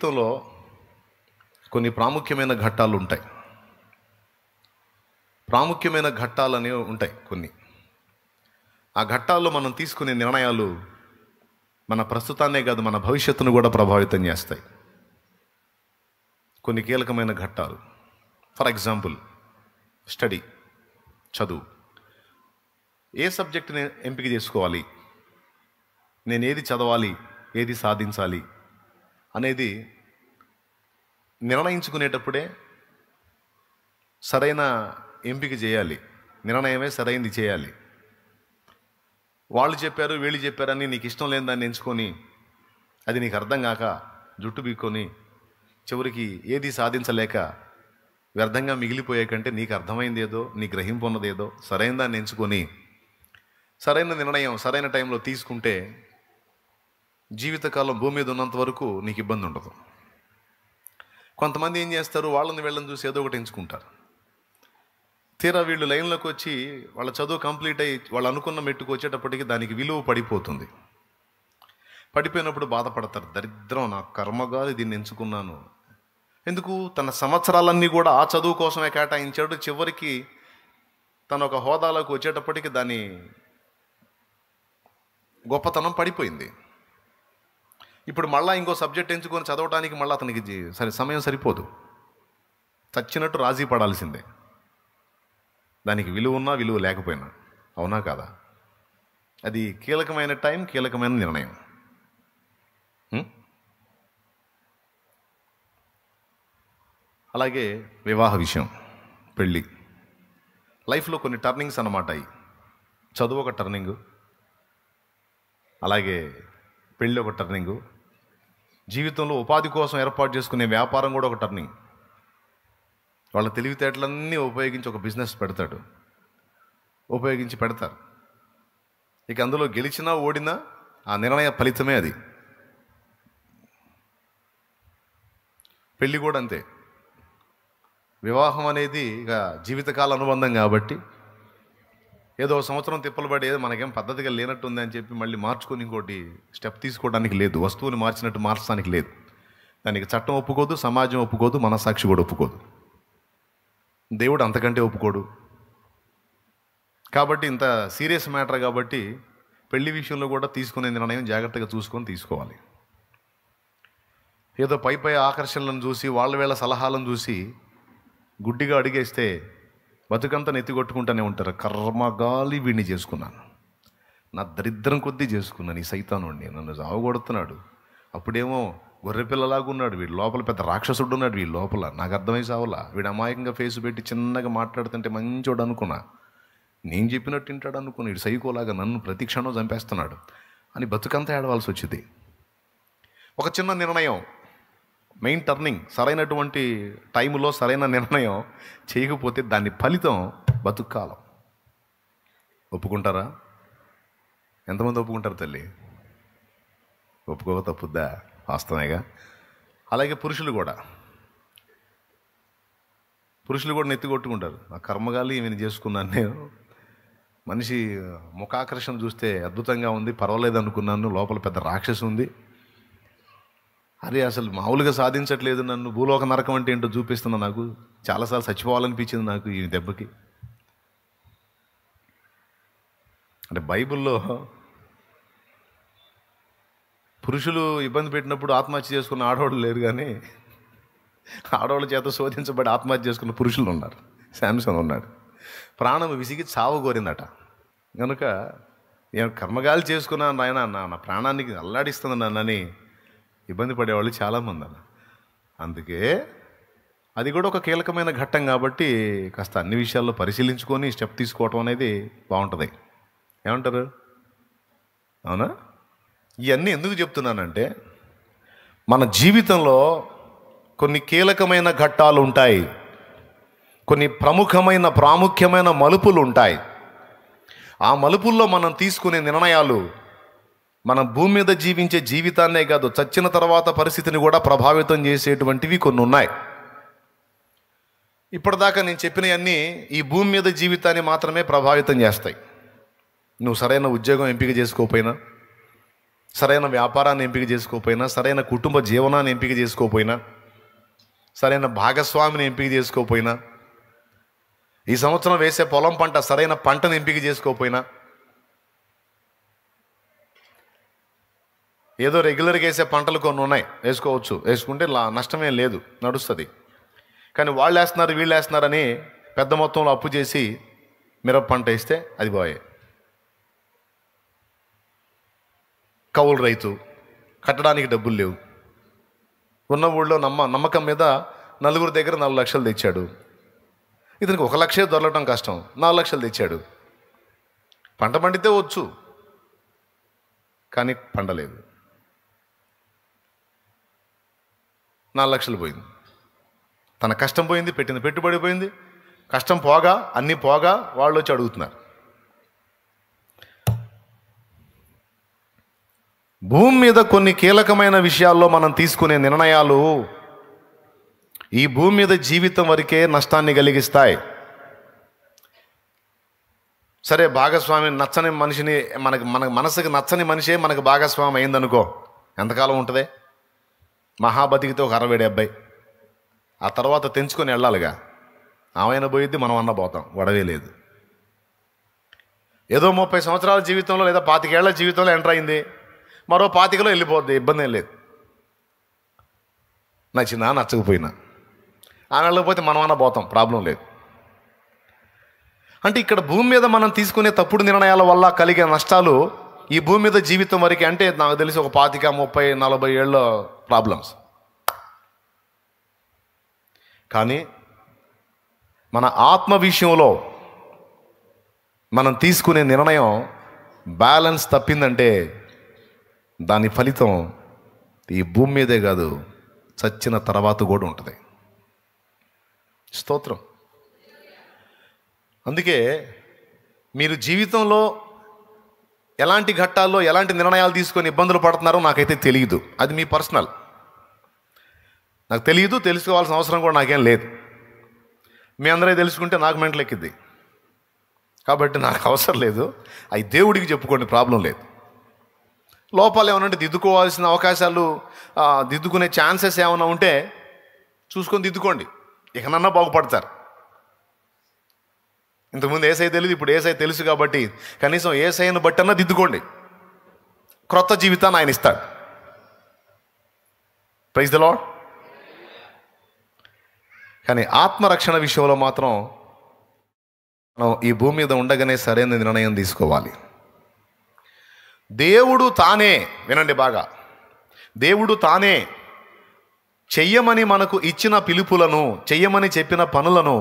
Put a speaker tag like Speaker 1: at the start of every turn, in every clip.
Speaker 1: జీవితంలో కొన్ని ప్రాముఖ్యమైన ఘట్టాలు ఉంటాయి ప్రాముఖ్యమైన ఘట్టాలు అనేవి ఉంటాయి కొన్ని ఆ ఘట్టాల్లో మనం తీసుకునే నిర్ణయాలు మన ప్రస్తుతాన్నే కాదు మన భవిష్యత్తును కూడా ప్రభావితం చేస్తాయి కొన్ని కీలకమైన ఘట్టాలు ఫర్ ఎగ్జాంపుల్ స్టడీ చదువు ఏ సబ్జెక్ట్ని ఎంపిక చేసుకోవాలి నేను ఏది చదవాలి ఏది సాధించాలి అనేది నిర్ణయించుకునేటప్పుడే సరైన ఎంపిక చేయాలి నిర్ణయమే సరైంది చేయాలి వాళ్ళు చెప్పారు వీళ్ళు చెప్పారని నీకు ఇష్టం లేని దాన్ని ఎంచుకొని అది నీకు అర్థం కాక జుట్టు బీక్కొని చివరికి ఏది సాధించలేక వ్యర్థంగా మిగిలిపోయే కంటే నీకు అర్థమైంది ఏదో నీ గ్రహింపు ఉన్నదేదో సరైన దాన్ని ఎంచుకొని సరైన నిర్ణయం సరైన టైంలో తీసుకుంటే జీవితకాలం భూమి మీద ఉన్నంత వరకు నీకు ఇబ్బంది ఉండదు కొంతమంది ఏం చేస్తారు వాళ్ళని వెళ్ళని చూసి ఏదో ఒకటి ఎంచుకుంటారు తీరా వీళ్ళు లైన్లోకి వచ్చి వాళ్ళ చదువు కంప్లీట్ అయ్యి వాళ్ళు అనుకున్న మెట్టుకు వచ్చేటప్పటికి దానికి విలువ పడిపోతుంది పడిపోయినప్పుడు బాధపడతారు దరిద్రం నా కర్మగాలి దీన్ని ఎంచుకున్నాను ఎందుకు తన సంవత్సరాలన్నీ కూడా ఆ చదువు కోసమే కేటాయించాడు చివరికి తన ఒక హోదాలోకి వచ్చేటప్పటికి దాని గొప్పతనం పడిపోయింది ఇప్పుడు మళ్ళీ ఇంకో సబ్జెక్ట్ ఎంచుకొని చదవడానికి మళ్ళీ అతనికి సరే సమయం సరిపోదు చచ్చినట్టు రాజీ పడాల్సిందే దానికి విలువ ఉన్నా విలువ లేకపోయినా అవునా కాదా అది కీలకమైన టైం కీలకమైన నిర్ణయం అలాగే వివాహ విషయం పెళ్ళి లైఫ్లో కొన్ని టర్నింగ్స్ అన్నమాట అవి చదువు ఒక టర్నింగు అలాగే పెళ్ళి ఒక టర్నింగు జీవితంలో ఉపాధి కోసం ఏర్పాటు చేసుకునే వ్యాపారం కూడా ఒక టర్నింగ్ వాళ్ళ తెలివితేటలన్నీ ఉపయోగించి ఒక బిజినెస్ పెడతాడు ఉపయోగించి పెడతారు ఇక అందులో గెలిచినా ఓడినా ఆ నిర్ణయ ఫలితమే అది పెళ్ళి కూడా అంతే వివాహం అనేది ఇక జీవితకాల అనుబంధం కాబట్టి ఏదో సంవత్సరం తిప్పలు పడి ఏదో మనకేం పద్ధతిగా లేనట్టుంది అని చెప్పి మళ్ళీ మార్చుకొని ఇంకోటి స్టెప్ తీసుకోవడానికి లేదు వస్తువుని మార్చినట్టు మార్చడానికి లేదు దానికి చట్టం ఒప్పుకోదు సమాజం ఒప్పుకోదు మనసాక్షి కూడా ఒప్పుకోదు దేవుడు అంతకంటే ఒప్పుకోడు కాబట్టి ఇంత సీరియస్ మ్యాటర్ కాబట్టి పెళ్లి విషయంలో కూడా తీసుకునే నిర్ణయం జాగ్రత్తగా చూసుకొని తీసుకోవాలి ఏదో పై పై ఆకర్షణలను చూసి వాళ్ళ వేళ సలహాలను చూసి గుడ్డిగా అడిగేస్తే బతుకంతా నెత్తిగొట్టుకుంటూనే ఉంటారు కర్మగాలి వీడిని చేసుకున్నాను నా దరిద్రం కొద్దీ చేసుకున్నాను ఈ సైతానుడిని నన్ను సావగొడుతున్నాడు అప్పుడేమో గొర్రెపిల్లలాగా ఉన్నాడు వీడి లోపల పెద్ద రాక్షసుడు ఉన్నాడు వీడి లోపల నాకు అర్థమై సావులా వీడు అమాయకంగా ఫేస్ పెట్టి చిన్నగా మాట్లాడుతుంటే మంచోడు అనుకున్నా నేను చెప్పినట్టు తింటాడు అనుకుని వీడు సైకోలాగా నన్ను ప్రతి క్షణం చంపేస్తున్నాడు అని బతుకంతా ఏడవాల్సి వచ్చింది ఒక చిన్న నిర్ణయం మెయిన్ టర్నింగ్ సరైనటువంటి టైంలో సరైన నిర్ణయం చేయకపోతే దాని ఫలితం బతుకాలం ఒప్పుకుంటారా ఎంతమంది ఒప్పుకుంటారు తల్లి ఒప్పుకోక తప్పుద్దా వాస్తవేగా అలాగే పురుషులు కూడా పురుషులు కూడా నెత్తి కొట్టుకుంటారు ఆ కర్మగాలి ఈమెను చేసుకున్నాను నేను మనిషి ముఖాకర్షణ చూస్తే అద్భుతంగా ఉంది పర్వాలేదు అనుకున్నాను లోపల పెద్ద రాక్షసు ఉంది అరే అసలు మామూలుగా సాధించట్లేదు నన్ను భూలోక నరకం అంటే ఏంటో చూపిస్తున్నా నాకు చాలాసార్లు చచ్చిపోవాలనిపించింది నాకు ఈ దెబ్బకి అంటే బైబిల్లో పురుషులు ఇబ్బంది పెట్టినప్పుడు ఆత్మహత్య చేసుకున్న ఆడవాళ్ళు లేరు కానీ ఆడవాళ్ళ చేత శోధించబడి ఆత్మహత్య చేసుకున్న పురుషులు ఉన్నారు శాంసంగ్ ఉన్నాడు ప్రాణం విసిగి కోరిందట కనుక నేను కర్మగాలు చేసుకున్నాను ఆయన నా ప్రాణానికి అల్లాడిస్తుంది నన్నని ఇబ్బంది పడేవాళ్ళు చాలామంది అన్న అందుకే అది కూడా ఒక కీలకమైన ఘట్టం కాబట్టి కాస్త అన్ని విషయాల్లో పరిశీలించుకొని స్టెప్ తీసుకోవటం అనేది బాగుంటుంది ఏమంటారు అవునా ఇవన్నీ ఎందుకు చెప్తున్నానంటే మన జీవితంలో కొన్ని కీలకమైన ఘట్టాలు ఉంటాయి కొన్ని ప్రముఖమైన ప్రాముఖ్యమైన మలుపులు ఉంటాయి ఆ మలుపుల్లో మనం తీసుకునే నిర్ణయాలు మనం భూమి మీద జీవించే జీవితాన్నే కాదు చచ్చిన తర్వాత పరిస్థితిని కూడా ప్రభావితం చేసేటువంటివి కొన్ని ఉన్నాయి ఇప్పటిదాకా నేను చెప్పినవన్నీ ఈ భూమి మీద జీవితాన్ని మాత్రమే ప్రభావితం చేస్తాయి నువ్వు సరైన ఉద్యోగం ఎంపిక చేసుకోకపోయినా సరైన వ్యాపారాన్ని ఎంపిక చేసుకోకపోయినా సరైన కుటుంబ జీవనాన్ని ఎంపిక చేసుకోకపోయినా సరైన భాగస్వామిని ఎంపిక చేసుకోకపోయినా ఈ సంవత్సరం వేసే పొలం పంట సరైన పంటను ఎంపిక చేసుకోకపోయినా ఏదో రెగ్యులర్గా వేసే పంటలు కొన్ని ఉన్నాయి వేసుకోవచ్చు వేసుకుంటే నష్టమేం లేదు నడుస్తుంది కానీ వాళ్ళు వేస్తున్నారు వీళ్ళు వేస్తున్నారని పెద్ద మొత్తంలో అప్పు చేసి మిరప పంట వేస్తే అది బాయే కౌలు రైతు కట్టడానికి డబ్బులు లేవు ఉన్న ఊళ్ళో నమ్మ నమ్మకం మీద నలుగురు దగ్గర నాలుగు లక్షలు తెచ్చాడు ఇతనికి ఒక లక్షే దొరలటం కష్టం నాలుగు లక్షలు తెచ్చాడు పంట పండితే వచ్చు కానీ పండలేదు నాలుగు లక్షలు పోయింది తన కష్టం పోయింది పెట్టిన పెట్టుబడి పోయింది కష్టం పోగా అన్నీ పోగా వాళ్ళు వచ్చి అడుగుతున్నారు భూమి మీద కొన్ని కీలకమైన విషయాల్లో మనం తీసుకునే నిర్ణయాలు ఈ భూమి మీద జీవితం వరకే నష్టాన్ని కలిగిస్తాయి సరే భాగస్వామి నచ్చని మనిషిని మనకి మన మనసుకు నచ్చని మనిషే మనకు భాగస్వామి అయిందనుకో ఎంతకాలం ఉంటుంది మహాబతికితో ఒక అరవై డెబ్బై ఆ తర్వాత తెంచుకొని వెళ్ళాలిగా ఆమెన పోయిద్ది మనం అన్న పోతాం వడవే లేదు ఏదో ముప్పై సంవత్సరాల జీవితంలో లేదా పాతికేళ్ల జీవితంలో ఎంటర్ అయింది మరో పాతికలో వెళ్ళిపోద్ది ఇబ్బంది ఏం లేదు నచ్చిందా నచ్చకపోయినా ఆమె వెళ్ళకపోతే మనం అన్న పోతాం ప్రాబ్లం లేదు అంటే ఇక్కడ భూమి మీద మనం తీసుకునే తప్పుడు నిర్ణయాల వల్ల కలిగే నష్టాలు ఈ భూమి మీద జీవితం వరకు అంటే నాకు తెలిసి ఒక పాతిక ముప్పై నలభై ఏళ్ళ ప్రాబ్లమ్స్ కానీ మన ఆత్మ విషయంలో మనం తీసుకునే నిర్ణయం బ్యాలెన్స్ తప్పిందంటే దాని ఫలితం ఈ భూమి మీదే కాదు చచ్చిన తర్వాత కూడా ఉంటుంది స్తోత్రం అందుకే మీరు జీవితంలో ఎలాంటి ఘట్టాల్లో ఎలాంటి నిర్ణయాలు తీసుకొని ఇబ్బందులు పడుతున్నారో నాకైతే తెలియదు అది మీ పర్సనల్ నాకు తెలియదు తెలుసుకోవాల్సిన అవసరం కూడా నాకేం లేదు మీ అందరూ తెలుసుకుంటే నాకు మెంటలెక్కిద్ది కాబట్టి నాకు అవసరం లేదు అవి దేవుడికి చెప్పుకోండి ప్రాబ్లం లేదు లోపాలు ఏమైనా ఉంటే దిద్దుకోవాల్సిన అవకాశాలు దిద్దుకునే ఛాన్సెస్ ఏమైనా ఉంటే చూసుకొని దిద్దుకోండి ఇకనన్నా బాగుపడతారు ఇంతకుముందు ఏసై తెలియదు ఇప్పుడు ఏసై తెలుసు కాబట్టి కనీసం ఏసైను బట్టన్నా దిద్దుకోండి క్రొత్త జీవితాన్ని ఆయన ఇస్తాడు ప్రైజ్ ద లాడ్ కానీ ఆత్మరక్షణ విషయంలో మాత్రం మనం ఈ భూమి మీద ఉండగానే సరైన నిర్ణయం తీసుకోవాలి దేవుడు తానే వినండి బాగా దేవుడు తానే చెయ్యమని మనకు ఇచ్చిన పిలుపులను చెయ్యమని చెప్పిన పనులను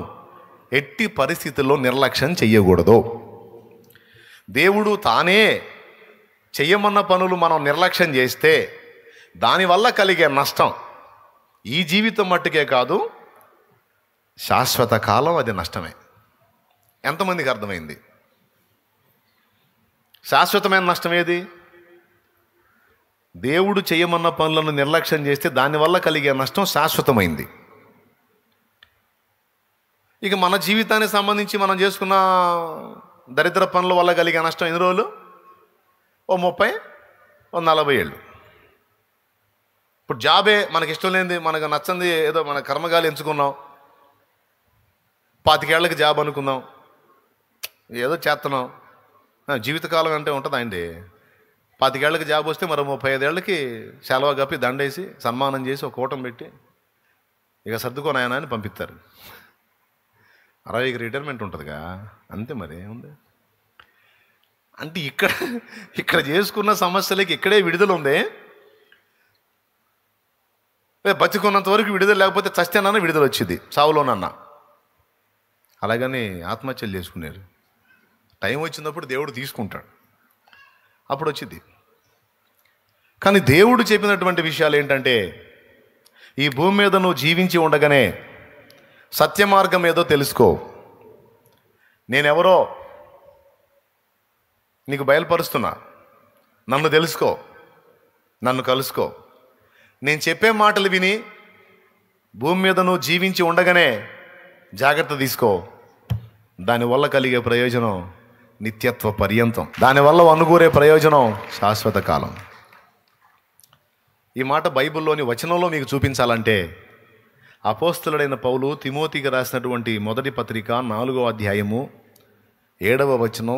Speaker 1: ఎట్టి పరిస్థితుల్లో నిర్లక్ష్యం చెయ్యకూడదు దేవుడు తానే చెయ్యమన్న పనులు మనం నిర్లక్ష్యం చేస్తే దానివల్ల కలిగే నష్టం ఈ జీవితం మట్టుకే కాదు శాశ్వత కాలం అది నష్టమే ఎంతమందికి అర్థమైంది శాశ్వతమైన నష్టం ఏది దేవుడు చేయమన్న పనులను నిర్లక్ష్యం చేస్తే దానివల్ల కలిగే నష్టం శాశ్వతమైంది ఇక మన జీవితానికి సంబంధించి మనం చేసుకున్న దరిద్ర పనుల వల్ల కలిగే నష్టం ఎన్ని రోజులు ఓ ముప్పై ఓ నలభై ఏళ్ళు ఇప్పుడు జాబే మనకి ఇష్టం లేనిది మనకు నచ్చంది ఏదో మన కర్మగాలి ఎంచుకున్నాం పాతికేళ్లకు జాబ్ అనుకుందాం ఏదో చేస్తున్నాం జీవితకాలం అంటే ఉంటుందండి పాతికేళ్లకు జాబ్ వస్తే మరో ముప్పై ఐదేళ్లకి సెలవు కప్పి దండేసి సన్మానం చేసి ఒక కూటం పెట్టి ఇక సర్దుకొని ఆయన అని పంపిస్తారు అరవై రిటైర్మెంట్ ఉంటుందిగా అంతే మరి ఏముంది అంటే ఇక్కడ ఇక్కడ చేసుకున్న సమస్యలకి ఇక్కడే విడుదల ఉంది బతికున్నంత వరకు విడుదల లేకపోతే చస్తేనన్నా విడుదల వచ్చింది సావులోనన్నా అలాగని ఆత్మహత్యలు చేసుకున్నారు టైం వచ్చినప్పుడు దేవుడు తీసుకుంటాడు అప్పుడు వచ్చింది కానీ దేవుడు చెప్పినటువంటి విషయాలు ఏంటంటే ఈ భూమి మీద నువ్వు జీవించి ఉండగానే సత్య మార్గం ఏదో తెలుసుకో నేనెవరో నీకు బయలుపరుస్తున్నా నన్ను తెలుసుకో నన్ను కలుసుకో నేను చెప్పే మాటలు విని భూమి మీద నువ్వు జీవించి ఉండగానే జాగ్రత్త తీసుకో దానివల్ల కలిగే ప్రయోజనం నిత్యత్వ పర్యంతం దానివల్ల అనుకూరే ప్రయోజనం శాశ్వత కాలం ఈ మాట బైబిల్లోని వచనంలో మీకు చూపించాలంటే అపోస్తలుడైన పౌలు తిమోతికి రాసినటువంటి మొదటి పత్రిక నాలుగో అధ్యాయము ఏడవ వచనం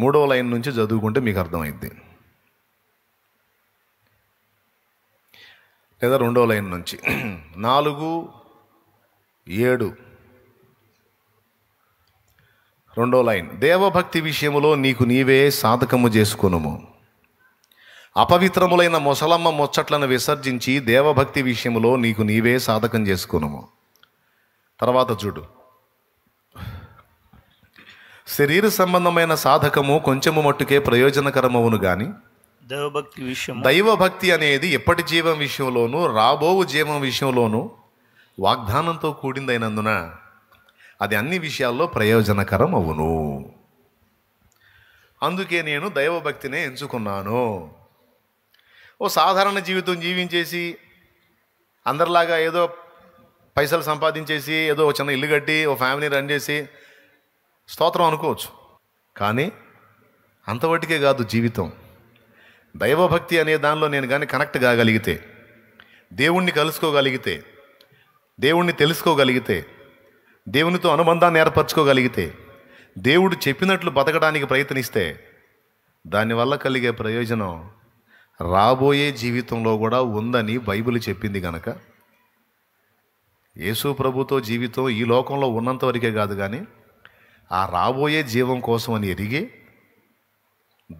Speaker 1: మూడవ లైన్ నుంచి చదువుకుంటే మీకు అర్థమైంది లేదా రెండవ లైన్ నుంచి నాలుగు ఏడు రెండో లైన్ దేవభక్తి విషయంలో నీకు నీవే సాధకము చేసుకునుము అపవిత్రములైన ముసలమ్మ ముచ్చట్లను విసర్జించి దేవభక్తి విషయంలో నీకు నీవే సాధకం చేసుకును తర్వాత చూడు శరీర సంబంధమైన సాధకము కొంచెము మట్టుకే ప్రయోజనకరమవును కానీ దైవభక్తి విషయం దైవభక్తి అనేది ఎప్పటి జీవం విషయంలోనూ రాబోవు జీవం విషయంలోనూ వాగ్దానంతో కూడిందైనందున అది అన్ని విషయాల్లో ప్రయోజనకరం అవును అందుకే నేను దైవభక్తినే ఎంచుకున్నాను ఓ సాధారణ జీవితం జీవించేసి అందరిలాగా ఏదో పైసలు సంపాదించేసి ఏదో చిన్న ఇల్లు కట్టి ఓ ఫ్యామిలీ రన్ చేసి స్తోత్రం అనుకోవచ్చు కానీ అంతవటికే కాదు జీవితం దైవభక్తి అనే దానిలో నేను కానీ కనెక్ట్ కాగలిగితే దేవుణ్ణి కలుసుకోగలిగితే దేవుణ్ణి తెలుసుకోగలిగితే దేవునితో అనుబంధాన్ని ఏర్పరచుకోగలిగితే దేవుడు చెప్పినట్లు బతకడానికి ప్రయత్నిస్తే దానివల్ల కలిగే ప్రయోజనం రాబోయే జీవితంలో కూడా ఉందని బైబిల్ చెప్పింది కనుక యేసు ప్రభుతో జీవితం ఈ లోకంలో ఉన్నంత వరకే కాదు కానీ ఆ రాబోయే జీవం కోసం అని ఎరిగి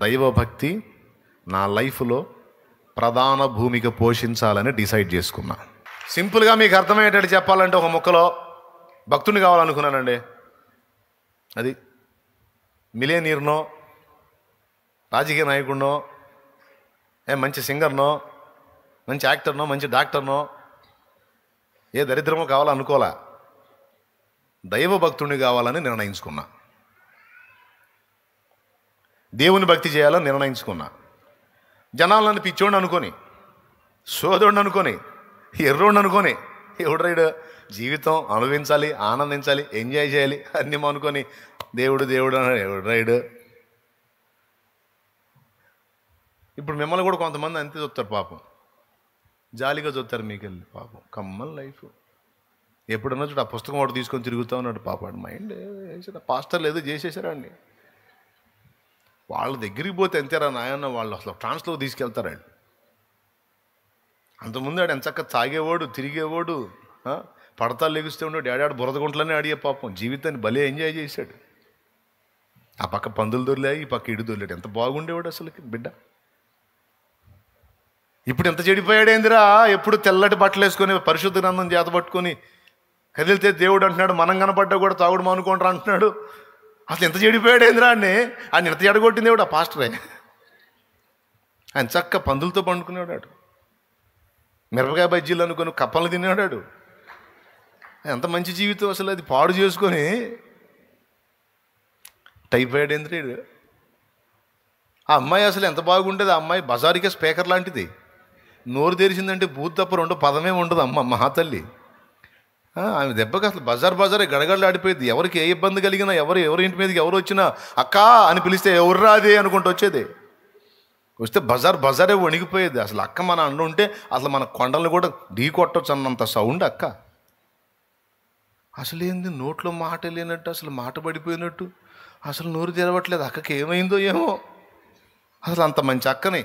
Speaker 1: దైవభక్తి నా లైఫ్లో ప్రధాన భూమిక పోషించాలని డిసైడ్ చేసుకున్నా సింపుల్గా మీకు అర్థమయ్యేటట్టు చెప్పాలంటే ఒక మొక్కలో భక్తుని కావాలనుకున్నానండి అది మిలేనీర్నో రాజకీయ నాయకుడినో ఏ మంచి సింగర్నో మంచి యాక్టర్నో మంచి డాక్టర్నో ఏ దరిద్రమో కావాలనుకోలే దైవభక్తుడిని కావాలని నిర్ణయించుకున్నా దేవుని భక్తి చేయాలని నిర్ణయించుకున్నా జనాలను పిచ్చోండి అనుకొని సోదరుడు అనుకొని ఎర్రోడు అనుకొని ఎవడ్రైడు జీవితం అనుభవించాలి ఆనందించాలి ఎంజాయ్ చేయాలి అన్నీ అనుకొని దేవుడు దేవుడు ఎవడ్రైడు ఇప్పుడు మిమ్మల్ని కూడా కొంతమంది అంతే చూస్తారు పాపం జాలిగా చూస్తారు మీకు వెళ్ళి పాపం కమ్మల్ లైఫ్ ఎప్పుడన్నా చూడు ఆ పుస్తకం ఒకటి తీసుకొని తిరుగుతా ఉన్నాడు పాప మైండ్ పాస్టర్ లేదు చేసేసారా అండి వాళ్ళ దగ్గరికి పోతే ఎంతేరా నాయన్న వాళ్ళు అసలు ట్రాన్స్లో తీసుకెళ్తారండి అంతకుముందు ఆడు ఎంచక్క తాగేవాడు తిరిగేవాడు పడతా లెగుస్తూ ఉండేవాడు ఏడాడు బురదగుంటలనే అడిగే పాపం జీవితాన్ని భలే ఎంజాయ్ చేశాడు ఆ పక్క పందులు దొరిలే ఈ పక్క ఇడు దొరిలాడు ఎంత బాగుండేవాడు అసలుకి బిడ్డ ఇప్పుడు ఎంత చెడిపోయాడేందిరా ఎప్పుడు తెల్లటి బట్టలు వేసుకొని పరిశుద్ధ గ్రంథం చేత పట్టుకొని కదిలితే దేవుడు అంటున్నాడు మనం కనపడ్డా కూడా తాగుడు మానుకుంటారు అంటున్నాడు అసలు ఎంత చెడిపోయాడేందిరా అని ఆయన ఎంత చెడగొట్టింది దేవుడు ఆ పాస్టరే ఆయన చక్క పందులతో పండుకునేవాడు మిరపకాయ బజ్జీలు అనుకుని కప్పలు తినేవాడు ఎంత మంచి జీవితం అసలు అది పాడు చేసుకొని టైఫాయిడ్ ఏంద్రీడు ఆ అమ్మాయి అసలు ఎంత బాగుండేది ఆ అమ్మాయి బజారికే స్పీకర్ లాంటిది నోరు తెరిచిందంటే బూత్ తప్ప రెండు పదమే ఉండదు అమ్మ మహాతల్లి ఆమె దెబ్బకి అసలు బజార్ బజారే గడగడలు ఆడిపోయింది ఎవరికి ఏ ఇబ్బంది కలిగినా ఎవరు ఎవరి ఇంటి మీదకి ఎవరు వచ్చినా అక్కా అని పిలిస్తే రాదే అనుకుంటూ వచ్చేది వస్తే బజార్ బజారే వణిగిపోయేది అసలు అక్క మన అండు ఉంటే అసలు మన కొండలు కూడా ఢీ కొట్టచ్చు అన్నంత సౌండ్ అక్క అసలు ఏంది నోట్లో మాట లేనట్టు అసలు మాట పడిపోయినట్టు అసలు నోరు తెరవట్లేదు అక్కకి ఏమైందో ఏమో అసలు అంత మంచి అక్కనే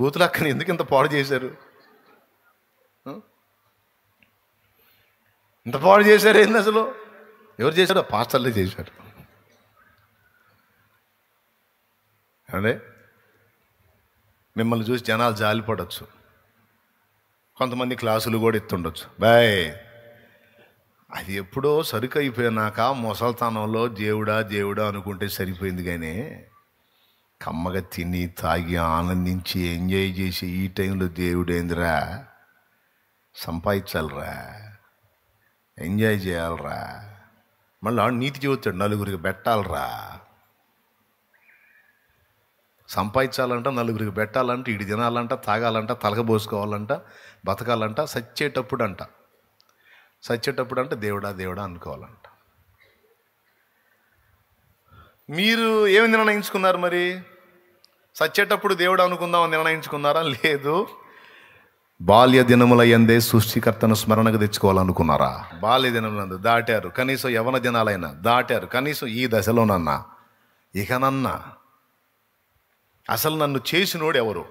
Speaker 1: బూతులు అక్కని ఎందుకు ఇంత పాడు చేశారు ఇంత పాడు చేశారు ఏంది అసలు ఎవరు చేశారు పాస్టర్లు చేశారు అదే మిమ్మల్ని చూసి జనాలు జాలిపడచ్చు కొంతమంది క్లాసులు కూడా ఎత్తుండొచ్చు బాయ్ అది ఎప్పుడో సరుకు అయిపోయినాక ముసల్తనంలో దేవుడా దేవుడా అనుకుంటే సరిపోయింది కానీ కమ్మగా తిని తాగి ఆనందించి ఎంజాయ్ చేసి ఈ టైంలో దేవుడేందిరా సంపాదించాలరా ఎంజాయ్ చేయాలరా మళ్ళీ నీతి చెబుతాడు నలుగురికి పెట్టాలరా సంపాదించాలంట నలుగురికి పెట్టాలంట ఇటు తినాలంట తాగాలంట తలకబోసుకోవాలంట బతకాలంట సచ్చేటప్పుడు అంట సచ్చేటప్పుడు అంటే దేవుడా దేవుడా అనుకోవాలంట మీరు ఏమి నిర్ణయించుకున్నారు మరి సచ్చేటప్పుడు దేవుడు అనుకుందాం నిర్ణయించుకున్నారా లేదు బాల్య దినముల ఎందే సృష్టికర్తను స్మరణకు తెచ్చుకోవాలనుకున్నారా బాల్య దినములందు దాటారు కనీసం యవన దినాలైనా దాటారు కనీసం ఈ దశలోనన్నా ఇకనన్నా అసలు నన్ను చేసినోడు ఎవరు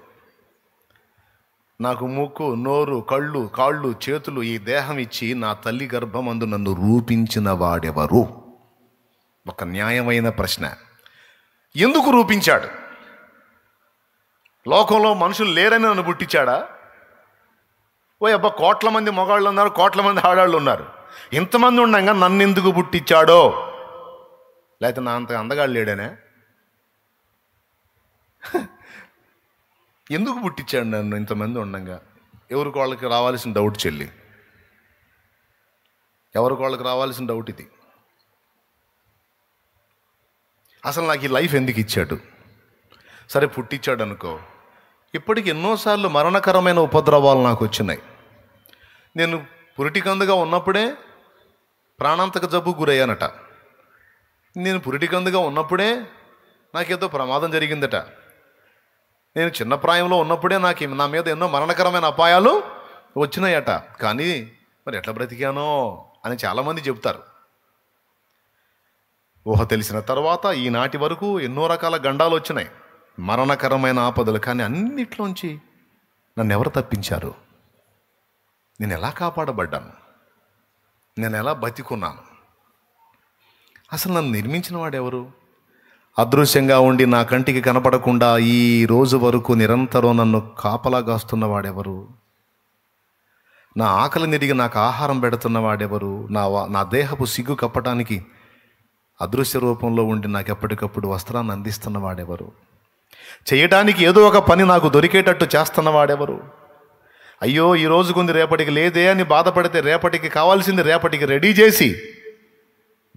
Speaker 1: నాకు ముక్కు నోరు కళ్ళు కాళ్ళు చేతులు ఈ దేహం ఇచ్చి నా తల్లి గర్భమందు నన్ను రూపించిన వాడెవరు ఒక న్యాయమైన ప్రశ్న ఎందుకు రూపించాడు లోకంలో మనుషులు లేరని నన్ను పుట్టించాడా ఓ అబ్బా కోట్ల మంది మగాళ్ళు ఉన్నారు కోట్ల మంది ఆడాళ్ళు ఉన్నారు ఇంతమంది ఉండగా నన్ను ఎందుకు పుట్టించాడో లేకపోతే నా అంత అందగాళ్ళు లేడనే ఎందుకు పుట్టించాడు నన్ను ఇంతమంది ఉండగా ఎవరికి వాళ్ళకి రావాల్సిన డౌట్ చెల్లి ఎవరి కోళ్ళకి రావాల్సిన డౌట్ ఇది అసలు నాకు ఈ లైఫ్ ఎందుకు ఇచ్చాడు సరే పుట్టించాడు అనుకో ఇప్పటికి ఎన్నోసార్లు మరణకరమైన ఉపద్రవాలు నాకు వచ్చినాయి నేను పురిటికందుగా ఉన్నప్పుడే ప్రాణాంతక జబ్బు గురయ్యానట నేను పురిటికందుగా ఉన్నప్పుడే నాకేదో ప్రమాదం జరిగిందట నేను చిన్న ప్రాయంలో ఉన్నప్పుడే నాకు నా మీద ఎన్నో మరణకరమైన అపాయాలు వచ్చినాయట కానీ మరి ఎట్లా బ్రతికానో అని చాలామంది చెబుతారు ఊహ తెలిసిన తర్వాత ఈనాటి వరకు ఎన్నో రకాల గండాలు వచ్చినాయి మరణకరమైన ఆపదలు కానీ అన్నిట్లోంచి నన్ను ఎవరు తప్పించారు నేను ఎలా కాపాడబడ్డాను నేను ఎలా బతికున్నాను అసలు నన్ను నిర్మించిన వాడెవరు అదృశ్యంగా ఉండి నా కంటికి కనపడకుండా ఈ రోజు వరకు నిరంతరం నన్ను కాపలాగాస్తున్న కాస్తున్న వాడెవరు నా ఆకలి నిరిగి నాకు ఆహారం పెడుతున్న వాడెవరు నా నా దేహపు సిగ్గు కప్పటానికి అదృశ్య రూపంలో ఉండి నాకు ఎప్పటికప్పుడు వస్త్రాన్ని అందిస్తున్న చేయడానికి ఏదో ఒక పని నాకు దొరికేటట్టు చేస్తున్న అయ్యో ఈ రోజుకుంది రేపటికి లేదే అని బాధపడితే రేపటికి కావాల్సింది రేపటికి రెడీ చేసి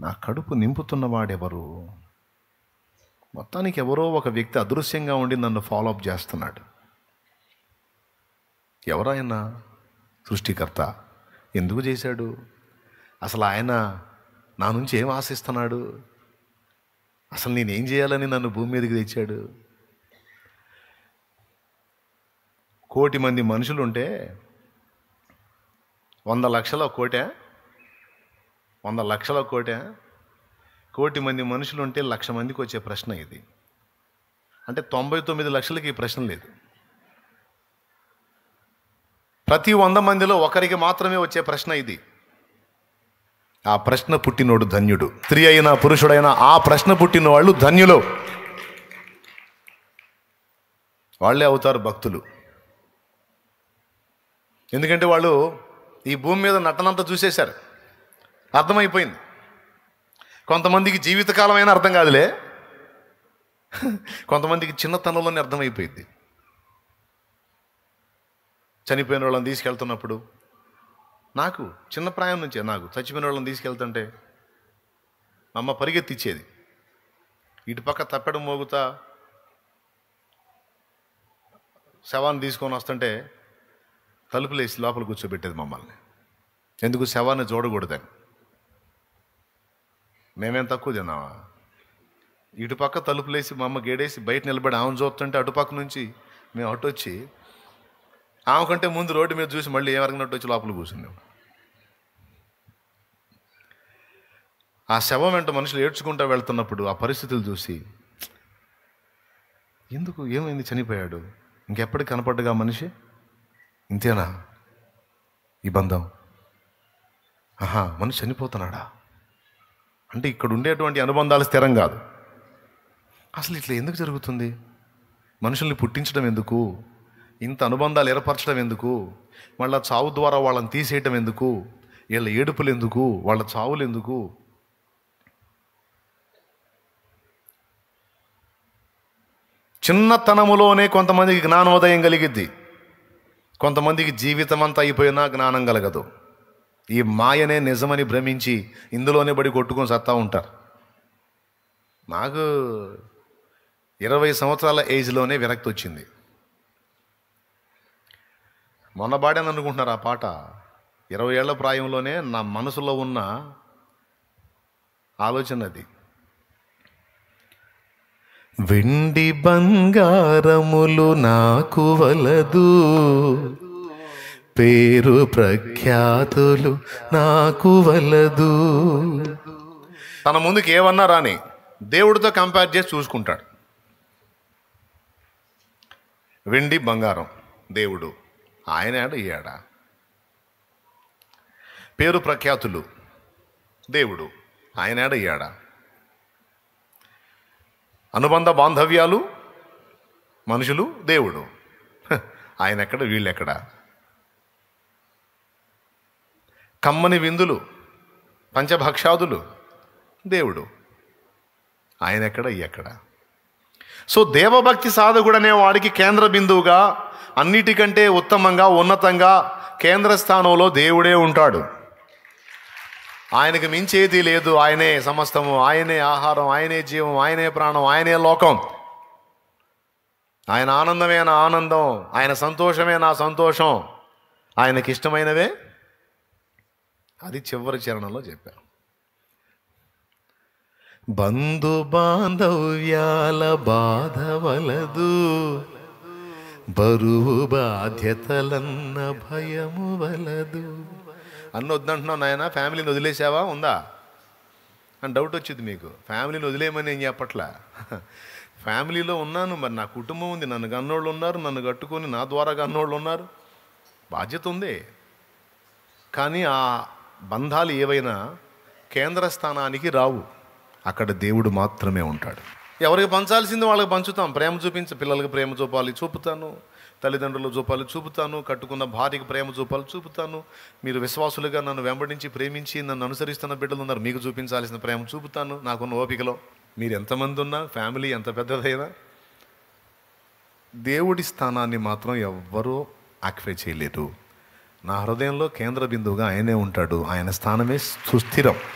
Speaker 1: నా కడుపు నింపుతున్న మొత్తానికి ఎవరో ఒక వ్యక్తి అదృశ్యంగా ఉండి నన్ను ఫాలోఅప్ చేస్తున్నాడు ఎవరైనా సృష్టికర్త ఎందుకు చేశాడు అసలు ఆయన నా నుంచి ఏం ఆశిస్తున్నాడు అసలు నేనేం చేయాలని నన్ను భూమి మీదకి తెచ్చాడు కోటి మంది మనుషులు ఉంటే వంద లక్షల కోటే వంద లక్షల కోటే కోటి మంది మనుషులు ఉంటే లక్ష మందికి వచ్చే ప్రశ్న ఇది అంటే తొంభై తొమ్మిది లక్షలకి ఈ ప్రశ్న లేదు ప్రతి వంద మందిలో ఒకరికి మాత్రమే వచ్చే ప్రశ్న ఇది ఆ ప్రశ్న పుట్టినోడు ధన్యుడు స్త్రీ అయినా పురుషుడైనా ఆ ప్రశ్న పుట్టిన వాళ్ళు ధన్యులు వాళ్ళే అవుతారు భక్తులు ఎందుకంటే వాళ్ళు ఈ భూమి మీద నటనంతా చూసేశారు అర్థమైపోయింది కొంతమందికి అయినా అర్థం కాదులే కొంతమందికి చిన్నతనంలోనే అర్థమైపోయింది చనిపోయిన వాళ్ళని తీసుకెళ్తున్నప్పుడు నాకు చిన్న ప్రాయం నుంచే నాకు చచ్చిపోయిన వాళ్ళని తీసుకెళ్తుంటే మా అమ్మ పరిగెత్తిచ్చేది ఇటు పక్క తప్పడం మోగుతా శవాన్ని తీసుకొని వస్తుంటే తలుపులేసి లోపల కూర్చోబెట్టేది మమ్మల్ని ఎందుకు శవాన్ని చూడకూడదని మేమేం తక్కువ తిన్నామా ఇటుపక్క తలుపులేసి మా అమ్మ గేడేసి బయట నిలబడి ఆమెను చూస్తుంటే అటుపక్క నుంచి మేము అటు వచ్చి ఆమె కంటే ముందు రోడ్డు మీద చూసి మళ్ళీ ఏమరగినట్టు వచ్చి లోపల కూర్చున్నాం ఆ శవం వెంట మనుషులు ఏడ్చుకుంటూ వెళ్తున్నప్పుడు ఆ పరిస్థితులు చూసి ఎందుకు ఏమైంది చనిపోయాడు ఇంకెప్పటికి కనపడ్డగా మనిషి ఇంతేనా ఈ బంధం ఆహా మనిషి చనిపోతున్నాడా అంటే ఇక్కడ ఉండేటువంటి అనుబంధాలు స్థిరం కాదు అసలు ఇట్లా ఎందుకు జరుగుతుంది మనుషుల్ని పుట్టించడం ఎందుకు ఇంత అనుబంధాలు ఏర్పరచడం ఎందుకు మళ్ళీ చావు ద్వారా వాళ్ళని తీసేయటం ఎందుకు వీళ్ళ ఏడుపులు ఎందుకు వాళ్ళ చావులు ఎందుకు చిన్నతనములోనే కొంతమందికి జ్ఞానోదయం కలిగిద్ది కొంతమందికి జీవితం అంతా అయిపోయినా జ్ఞానం కలగదు ఈ మాయనే నిజమని భ్రమించి ఇందులోనే బడి కొట్టుకొని సత్తా ఉంటారు నాకు ఇరవై సంవత్సరాల ఏజ్లోనే విరక్తి వచ్చింది మొన్న పాడాను అనుకుంటున్నారు ఆ పాట ఇరవై ఏళ్ల ప్రాయంలోనే నా మనసులో ఉన్న ఆలోచన అది వెండి బంగారములు నాకు వలదు పేరు ప్రఖ్యాతులు నాకు వలదు తన ముందుకు ఏమన్నా రాని దేవుడితో కంపేర్ చేసి చూసుకుంటాడు వెండి బంగారం దేవుడు ఆయన ఏడ పేరు ప్రఖ్యాతులు దేవుడు ఆయన ఏడ ఇయాడా అనుబంధ బాంధవ్యాలు మనుషులు దేవుడు ఆయన ఎక్కడ వీళ్ళెక్కడ కమ్మని విందులు పంచభక్షాదులు దేవుడు ఆయన ఎక్కడ ఎక్కడ సో దేవభక్తి సాధకుడు అనేవాడికి కేంద్ర బిందువుగా అన్నిటికంటే ఉత్తమంగా ఉన్నతంగా కేంద్ర స్థానంలో దేవుడే ఉంటాడు ఆయనకు మించేది లేదు ఆయనే సమస్తము ఆయనే ఆహారం ఆయనే జీవం ఆయనే ప్రాణం ఆయనే లోకం ఆయన ఆనందమే నా ఆనందం ఆయన సంతోషమే నా సంతోషం ఆయనకి ఇష్టమైనవే అది చివరి చరణంలో చెప్పారు బంధు బాంధవ్యాల వలదు బరువు బాధ్యతలన్న భయము వలదు అన్న వద్దంటున్నావు నాయన ఫ్యామిలీని వదిలేసావా ఉందా అని డౌట్ వచ్చింది మీకు ఫ్యామిలీని వదిలేయమని ఏం చెప్పట్లా ఫ్యామిలీలో ఉన్నాను మరి నా కుటుంబం ఉంది నన్ను గన్నోళ్ళు ఉన్నారు నన్ను కట్టుకొని నా ద్వారా గన్నోళ్ళు ఉన్నారు బాధ్యత ఉంది కానీ ఆ బంధాలు ఏవైనా కేంద్ర స్థానానికి రావు అక్కడ దేవుడు మాత్రమే ఉంటాడు ఎవరికి పంచాల్సింది వాళ్ళకి పంచుతాం ప్రేమ చూపించ పిల్లలకి ప్రేమ చూపాలి చూపుతాను తల్లిదండ్రులు చూపాలు చూపుతాను కట్టుకున్న భార్యకి ప్రేమ చూపాలు చూపుతాను మీరు విశ్వాసులుగా నన్ను వెంబడించి ప్రేమించి నన్ను అనుసరిస్తున్న బిడ్డలు ఉన్నారు మీకు చూపించాల్సిన ప్రేమ చూపుతాను నాకున్న ఓపికలో మీరు ఎంతమంది ఉన్నా ఫ్యామిలీ ఎంత పెద్దదైనా దేవుడి స్థానాన్ని మాత్రం ఎవ్వరూ ఆక్యుపై చేయలేరు నా హృదయంలో కేంద్ర బిందువుగా ఆయనే ఉంటాడు ఆయన స్థానమే సుస్థిరం